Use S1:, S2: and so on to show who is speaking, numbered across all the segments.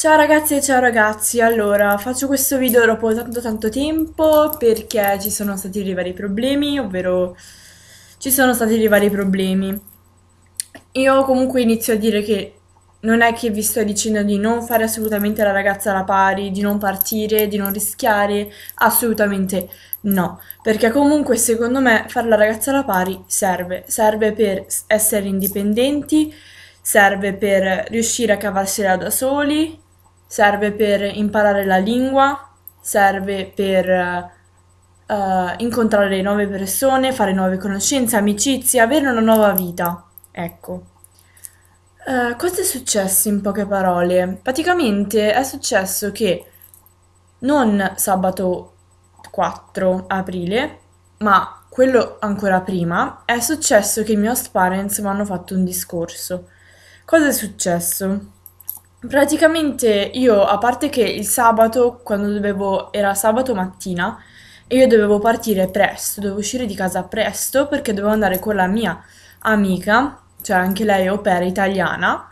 S1: Ciao ragazze e ciao ragazzi, allora faccio questo video dopo tanto tanto tempo perché ci sono stati dei vari problemi, ovvero ci sono stati dei vari problemi. Io comunque inizio a dire che non è che vi sto dicendo di non fare assolutamente la ragazza alla pari, di non partire, di non rischiare, assolutamente no, perché comunque secondo me fare la ragazza alla pari serve, serve per essere indipendenti, serve per riuscire a cavarsela da soli, serve per imparare la lingua, serve per uh, incontrare nuove persone, fare nuove conoscenze, amicizie, avere una nuova vita. Ecco. Uh, eh, cosa è successo in poche parole? Praticamente è successo che non sabato 4 aprile, ma quello ancora prima, è successo che i miei parents mi hanno fatto un discorso. Cosa è successo? Praticamente io, a parte che il sabato, quando dovevo, era sabato mattina, e io dovevo partire presto, dovevo uscire di casa presto perché dovevo andare con la mia amica, cioè anche lei è au italiana,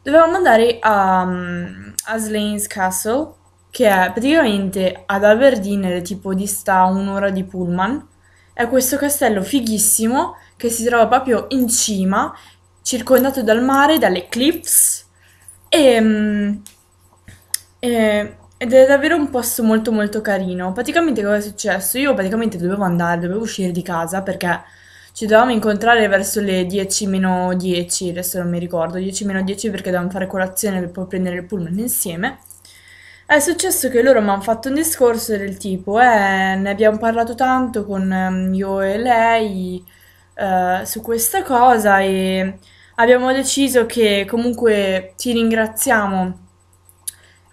S1: dovevamo andare a, mm, a Slane's Castle, che è praticamente ad Aberdeen, è tipo di sta un'ora di pullman. È questo castello fighissimo che si trova proprio in cima, circondato dal mare, dalle cliffs, e, ehm, e, eh, ed è davvero un posto molto molto carino. Praticamente cosa è successo? Io praticamente dovevo andare, dovevo uscire di casa perché ci dovevamo incontrare verso le 10 meno 10, adesso non mi ricordo, 10 meno 10 perché dovevamo fare colazione per poi prendere il pullman insieme. È successo che loro mi hanno fatto un discorso del tipo, eh, ne abbiamo parlato tanto con ehm, io e lei eh, su questa cosa e abbiamo deciso che comunque ti ringraziamo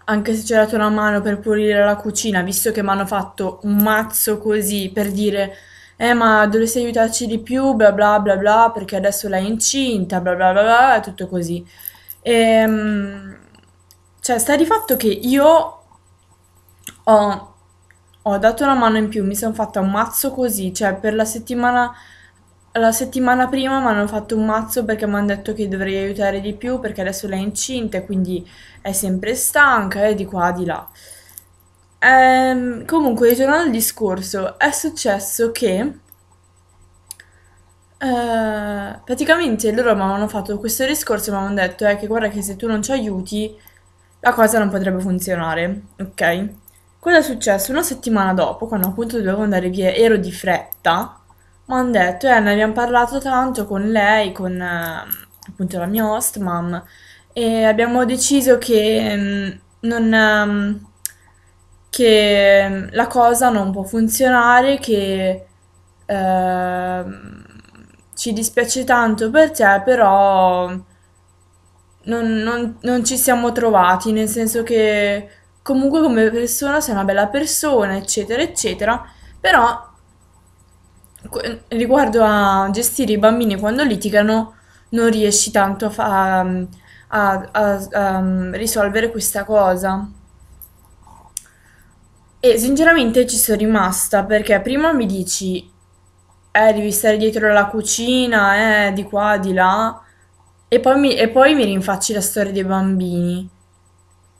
S1: anche se ci hai dato una mano per pulire la cucina, visto che mi hanno fatto un mazzo così per dire eh ma dovresti aiutarci di più, bla bla bla bla, perché adesso lei è incinta, bla bla bla bla, tutto così. E, ehm, cioè, sta di fatto che io ho, ho dato una mano in più, mi sono fatta un mazzo così, cioè per la settimana la settimana prima mi hanno fatto un mazzo perché mi hanno detto che dovrei aiutare di più perché adesso lei è incinta e quindi è sempre stanca e eh, di qua di là. Ehm, comunque, ritornando al discorso, è successo che eh, praticamente loro mi hanno fatto questo discorso e mi hanno detto eh, che guarda che se tu non ci aiuti la cosa non potrebbe funzionare, ok? Cosa è successo? Una settimana dopo, quando appunto dovevo andare via, ero di fretta mi hanno detto, eh, ne abbiamo parlato tanto con lei, con eh, appunto la mia host mom, e abbiamo deciso che mm, non... Ehm, mm, che la cosa non può funzionare, che ehm, ci dispiace tanto per te, però non, non- non ci siamo trovati, nel senso che comunque come persona sei una bella persona, eccetera, eccetera, però riguardo a gestire i bambini quando litigano, non riesci tanto a, a- a- a- mm, risolvere questa cosa. E sinceramente ci sono rimasta perché prima mi dici, eh, devi stare dietro la cucina, eh, di qua, di là, e poi mi, e poi mi rinfacci la storia dei bambini.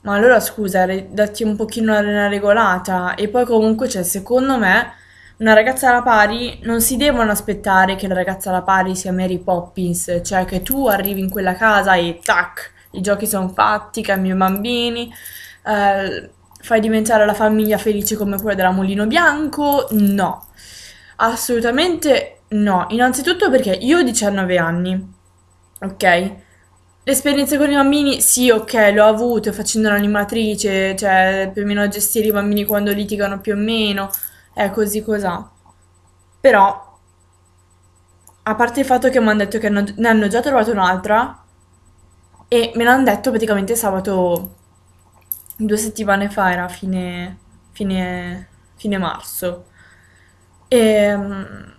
S1: Ma allora scusa, re- datti un pochino una regolata. E poi comunque, cioè, secondo me, una ragazza alla pari non si devono aspettare che la ragazza alla pari sia Mary Poppins, cioè che tu arrivi in quella casa e tac, i giochi sono fatti, cambi i bambini, eh, fai diventare la famiglia felice come quella della Molino Bianco. No, assolutamente no. Innanzitutto perché io ho 19 anni, ok? L'esperienza con i bambini, sì, ok, l'ho avuto facendo l'animatrice, cioè più o meno a gestire i bambini quando litigano più o meno è così cosà. Però, a parte il fatto che mi hanno detto che hanno- ne hanno già trovato un'altra, e me l'hanno detto praticamente sabato due settimane fa, era fine, fine, fine marzo. E ehm,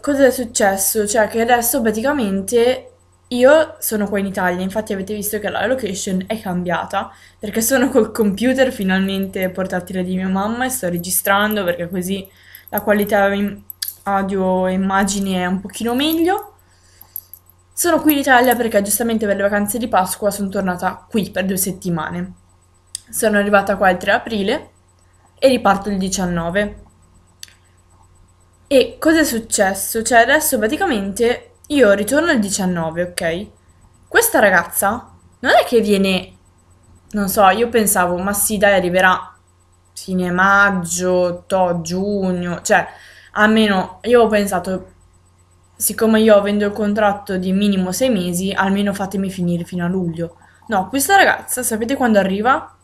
S1: cosa è successo? Cioè che adesso praticamente io sono qua in Italia, infatti avete visto che la location è cambiata perché sono col computer finalmente portatile di mia mamma e sto registrando perché così la qualità audio e immagini è un pochino meglio. Sono qui in Italia perché giustamente per le vacanze di Pasqua sono tornata qui per due settimane. Sono arrivata qua il 3 aprile e riparto il 19. E cosa è successo? Cioè adesso praticamente io ritorno il 19, ok? Questa ragazza non è che viene... Non so, io pensavo, ma sì, dai, arriverà fine maggio, to, giugno, cioè, almeno io ho pensato, siccome io avendo il contratto di minimo sei mesi, almeno fatemi finire fino a luglio. No, questa ragazza, sapete quando arriva?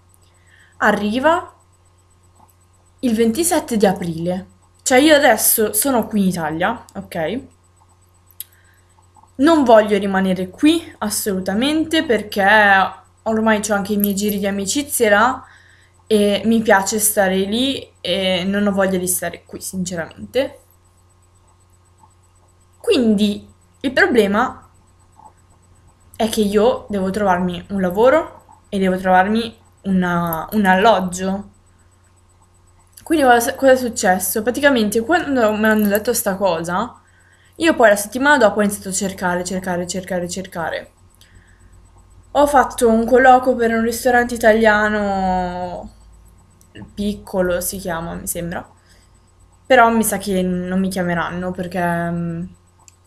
S1: Arriva il 27 di aprile. Cioè io adesso sono qui in Italia, ok? Non voglio rimanere qui assolutamente perché ormai ho anche i miei giri di amicizia là e mi piace stare lì e non ho voglia di stare qui sinceramente. Quindi il problema è che io devo trovarmi un lavoro e devo trovarmi una, un alloggio. Quindi cosa è successo? Praticamente quando mi hanno detto sta cosa io poi la settimana dopo ho iniziato a cercare, cercare, cercare, cercare. Ho fatto un colloquio per un ristorante italiano piccolo, si chiama, mi sembra. Però mi sa che non mi chiameranno perché mh, mm,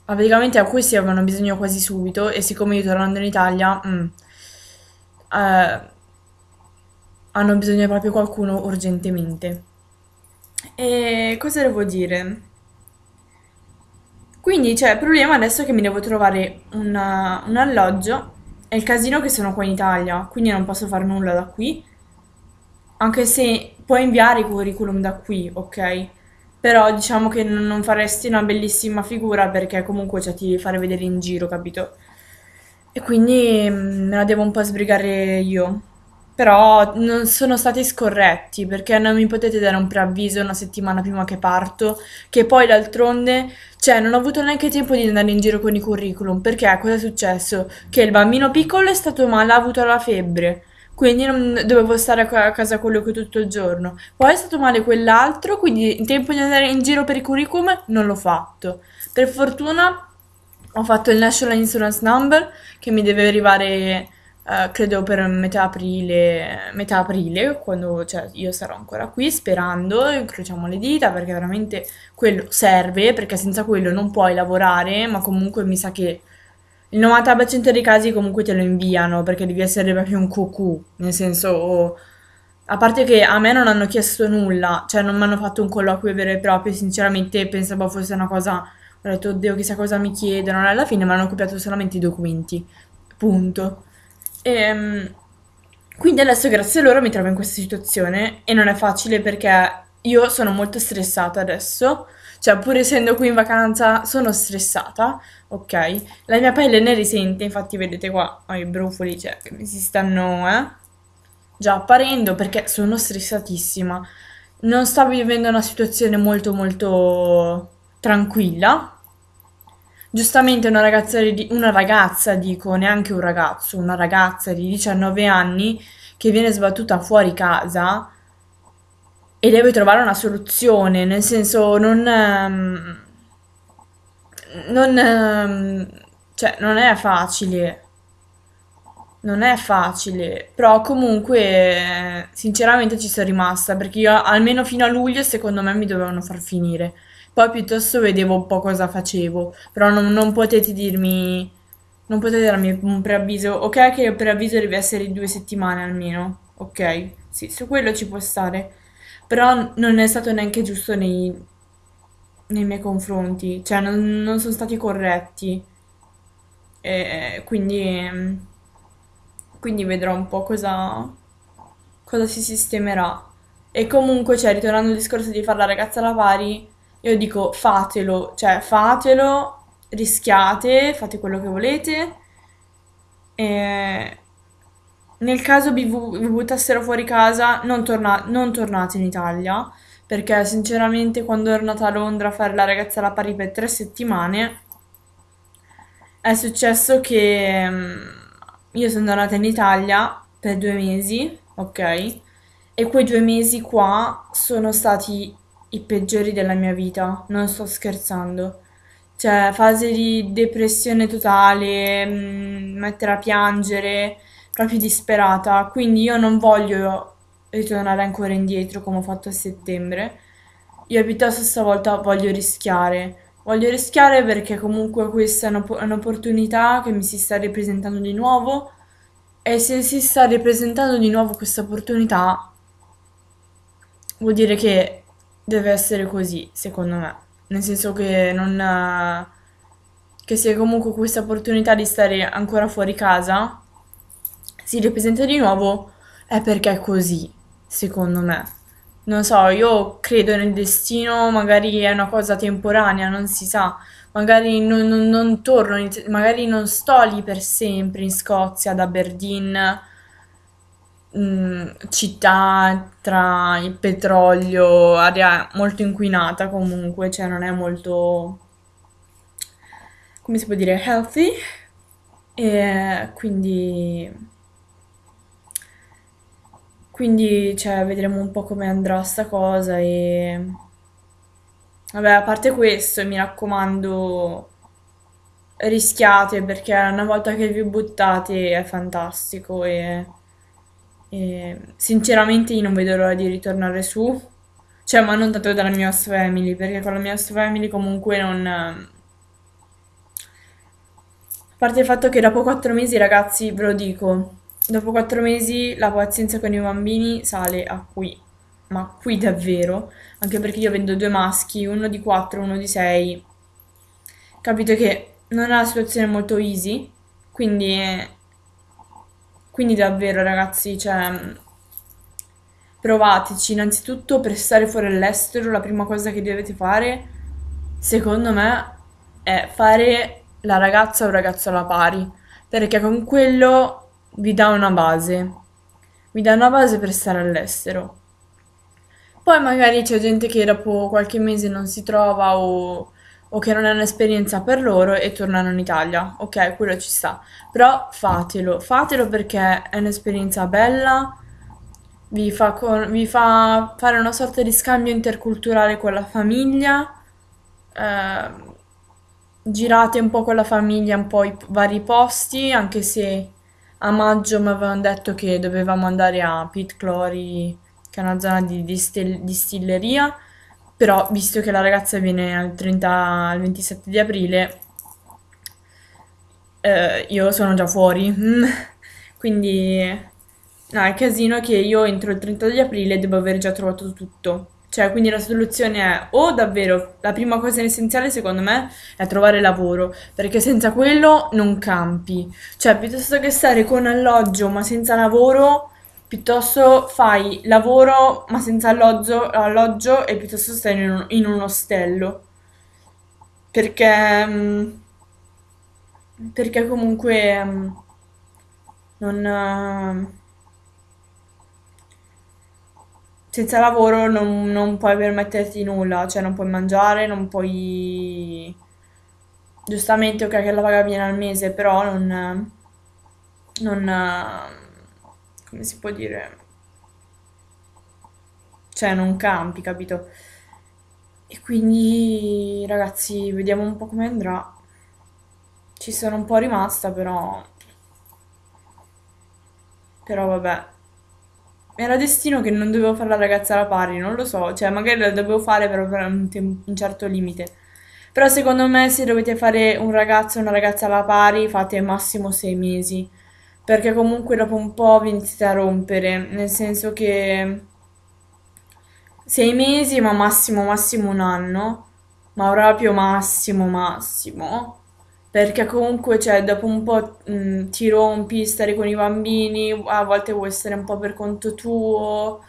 S1: praticamente a questi avevano bisogno quasi subito e siccome io tornando in Italia mh, mm, eh, hanno bisogno proprio qualcuno urgentemente. E cosa devo dire? Quindi c'è cioè, il problema adesso che mi devo trovare una- un alloggio. È il casino che sono qua in Italia, quindi non posso fare nulla da qui. Anche se puoi inviare i curriculum da qui, ok? Però diciamo che non faresti una bellissima figura perché comunque cioè, ti devi fare vedere in giro, capito? E quindi mm, me la devo un po' sbrigare io però non sono stati scorretti perché non mi potete dare un preavviso una settimana prima che parto, che poi d'altronde, cioè non ho avuto neanche tempo di andare in giro con i curriculum, perché cosa è successo? Che il bambino piccolo è stato male, ha avuto la febbre, quindi non dovevo stare a casa con lui tutto il giorno, poi è stato male quell'altro, quindi in tempo di andare in giro per i curriculum non l'ho fatto. Per fortuna ho fatto il National Insurance Number che mi deve arrivare eh, credo per metà aprile, metà aprile quando cioè, io sarò ancora qui sperando, incrociamo le dita perché veramente quello serve, perché senza quello non puoi lavorare, ma comunque mi sa che il 90% dei casi comunque te lo inviano perché devi essere proprio un cucù, nel senso... a parte che a me non hanno chiesto nulla, cioè non mi hanno fatto un colloquio vero e proprio, sinceramente pensavo fosse una cosa, ho detto oddio chissà cosa mi chiedono, alla fine mi hanno copiato solamente i documenti, punto. E, ehm, quindi adesso grazie a loro mi trovo in questa situazione e non è facile perché io sono molto stressata adesso, cioè pur essendo qui in vacanza sono stressata, ok? La mia pelle ne risente, infatti vedete qua ho i brufoli, cioè che mi si stanno eh? già apparendo perché sono stressatissima. Non sto vivendo una situazione molto molto tranquilla, Giustamente una ragazza, di, una ragazza, dico, neanche un ragazzo, una ragazza di 19 anni che viene sbattuta fuori casa e deve trovare una soluzione, nel senso non... Ehm, non, ehm, cioè, non è facile. Non è facile, però comunque sinceramente ci sono rimasta perché io almeno fino a luglio secondo me mi dovevano far finire. Poi piuttosto vedevo un po' cosa facevo, però non, non potete dirmi, non potete darmi un preavviso, ok che il preavviso deve essere di due settimane almeno, ok? Sì, su quello ci può stare, però non è stato neanche giusto nei, nei miei confronti, cioè non, non sono stati corretti, e, quindi, mm, quindi vedrò un po' cosa, cosa si sistemerà. E comunque, cioè, ritornando al discorso di fare la ragazza alla pari, io dico fatelo, cioè fatelo, rischiate, fate quello che volete. E nel caso vi, vi buttassero fuori casa, non, torna- non tornate in Italia, perché sinceramente quando ero nata a Londra a fare la ragazza alla pari per tre settimane, è successo che mm, io sono andata in Italia per due mesi, ok? E quei due mesi qua sono stati i peggiori della mia vita, non sto scherzando. Cioè, fase di depressione totale, mm, mettere a piangere, proprio disperata. Quindi io non voglio ritornare ancora indietro come ho fatto a settembre. Io piuttosto stavolta voglio rischiare. Voglio rischiare perché comunque questa è un'opp- un'opportunità che mi si sta ripresentando di nuovo. E se si sta ripresentando di nuovo questa opportunità, vuol dire che deve essere così, secondo me. Nel senso che non... Eh, che se comunque questa opportunità di stare ancora fuori casa si ripresenta di nuovo è perché è così, secondo me. Non so, io credo nel destino, magari è una cosa temporanea, non si sa. Magari non, non, non torno, magari non sto lì per sempre in Scozia, ad Aberdeen, Mm, città tra il petrolio, aria molto inquinata comunque, cioè non è molto, come si può dire, healthy. E quindi quindi cioè, vedremo un po' come andrà sta cosa e vabbè a parte questo mi raccomando rischiate perché una volta che vi buttate è fantastico e e sinceramente io non vedo l'ora di ritornare su, cioè ma non tanto dalla mia host family, perché con la mia host family comunque non... Ehm, a parte il fatto che dopo 4 mesi ragazzi, ve lo dico, dopo 4 mesi la pazienza con i bambini sale a qui, ma qui davvero, anche perché io vendo due maschi, uno di 4, uno di 6, capito che non è una situazione molto easy, quindi eh, quindi davvero ragazzi, cioè, provateci. Innanzitutto per stare fuori all'estero la prima cosa che dovete fare, secondo me, è fare la ragazza o il ragazzo alla pari. Perché con quello vi dà una base. Vi dà una base per stare all'estero. Poi magari c'è gente che dopo qualche mese non si trova o o che non è un'esperienza per loro e tornano in Italia. Ok, quello ci sta. Però fatelo, fatelo perché è un'esperienza bella, vi fa, con, vi fa fare una sorta di scambio interculturale con la famiglia, eh, girate un po' con la famiglia, un po' i vari posti, anche se a maggio mi avevano detto che dovevamo andare a Pit Clory, che è una zona di distil- distilleria però, visto che la ragazza viene al 30, al 27 di aprile, eh, io sono già fuori. Mm. Quindi, no, è casino che io entro il 30 di aprile devo aver già trovato tutto. Cioè, quindi la soluzione è o davvero la prima cosa essenziale, secondo me, è trovare lavoro, perché senza quello non campi. Cioè, piuttosto che stare con alloggio ma senza lavoro, piuttosto fai lavoro ma senza alloggio, alloggio e piuttosto stai in un, in un ostello. Perché, mm, perché comunque mm, non... Eh, senza lavoro non, non, puoi permetterti nulla, cioè non puoi mangiare, non puoi... Giustamente, ok, che la paga viene al mese, però non, non eh, come si può dire, cioè non campi, capito? E quindi ragazzi, vediamo un po' come andrà. Ci sono un po' rimasta, però... Però vabbè. Era destino che non dovevo fare la ragazza alla pari, non lo so. Cioè, magari la dovevo fare però per un, un certo limite. Però secondo me se dovete fare un ragazzo e una ragazza alla pari, fate massimo sei mesi perché comunque dopo un po' vi iniziate a rompere, nel senso che sei mesi, ma massimo massimo un anno, ma proprio massimo massimo, perché comunque cioè, dopo un po' mh, mm, ti rompi, stare con i bambini, a volte vuoi stare un po' per conto tuo,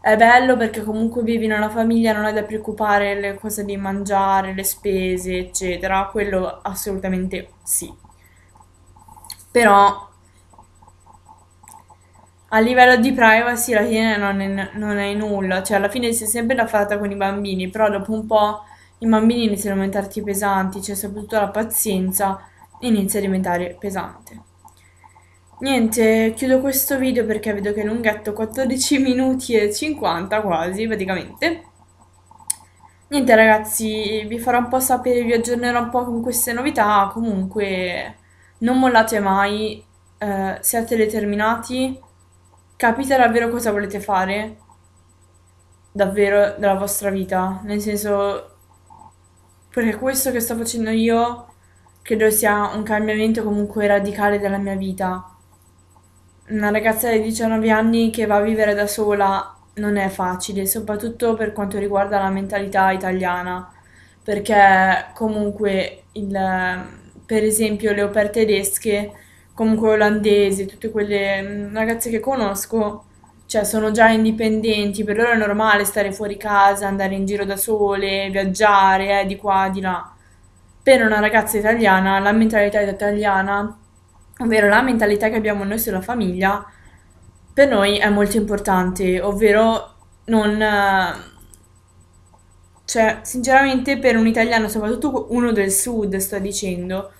S1: è bello perché comunque vivi in una famiglia, non hai da preoccupare le cose di mangiare, le spese, eccetera, quello assolutamente sì. Però a livello di privacy alla fine non è, non è nulla, cioè alla fine si è sempre da fatta con i bambini, però dopo un po' i bambini iniziano a diventarti pesanti, cioè soprattutto la pazienza inizia a diventare pesante. Niente, chiudo questo video perché vedo che è lunghetto, 14 minuti e 50 quasi praticamente. Niente ragazzi, vi farò un po' sapere, vi aggiornerò un po' con queste novità, comunque non mollate mai, eh, siate determinati capite davvero cosa volete fare, davvero della vostra vita. Nel senso, perché questo che sto facendo io credo sia un cambiamento comunque radicale della mia vita. Una ragazza di 19 anni che va a vivere da sola non è facile, soprattutto per quanto riguarda la mentalità italiana, perché comunque il, per esempio le opere tedesche comunque olandesi, tutte quelle mm, ragazze che conosco, cioè sono già indipendenti, per loro è normale stare fuori casa, andare in giro da sole, viaggiare eh, di qua, di là. Per una ragazza italiana, la mentalità italiana, ovvero la mentalità che abbiamo noi sulla famiglia, per noi è molto importante, ovvero non... Cioè, sinceramente per un italiano, soprattutto uno del sud, sto dicendo,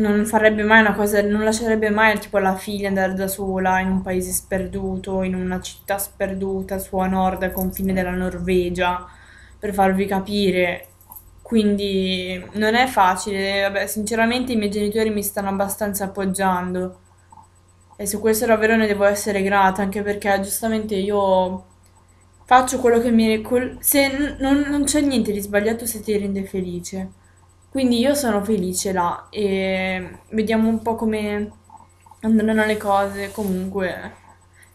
S1: non farebbe mai una cosa, non lascerebbe mai tipo la figlia andare da sola in un paese sperduto, in una città sperduta, su a nord, al confine della Norvegia, per farvi capire. Quindi non è facile, vabbè, sinceramente i miei genitori mi stanno abbastanza appoggiando e su questo davvero ne devo essere grata, anche perché giustamente io faccio quello che mi... Col- se n- non, non c'è niente di sbagliato se ti rende felice quindi io sono felice là e vediamo un po' come andranno le cose. Comunque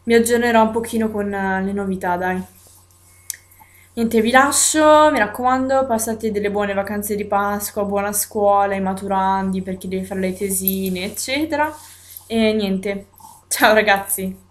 S1: mi aggiornerò un pochino con eh, le novità, dai. Niente, vi lascio, mi raccomando, passate delle buone vacanze di Pasqua, buona scuola ai maturandi per chi deve fare le tesine, eccetera. E niente, ciao ragazzi!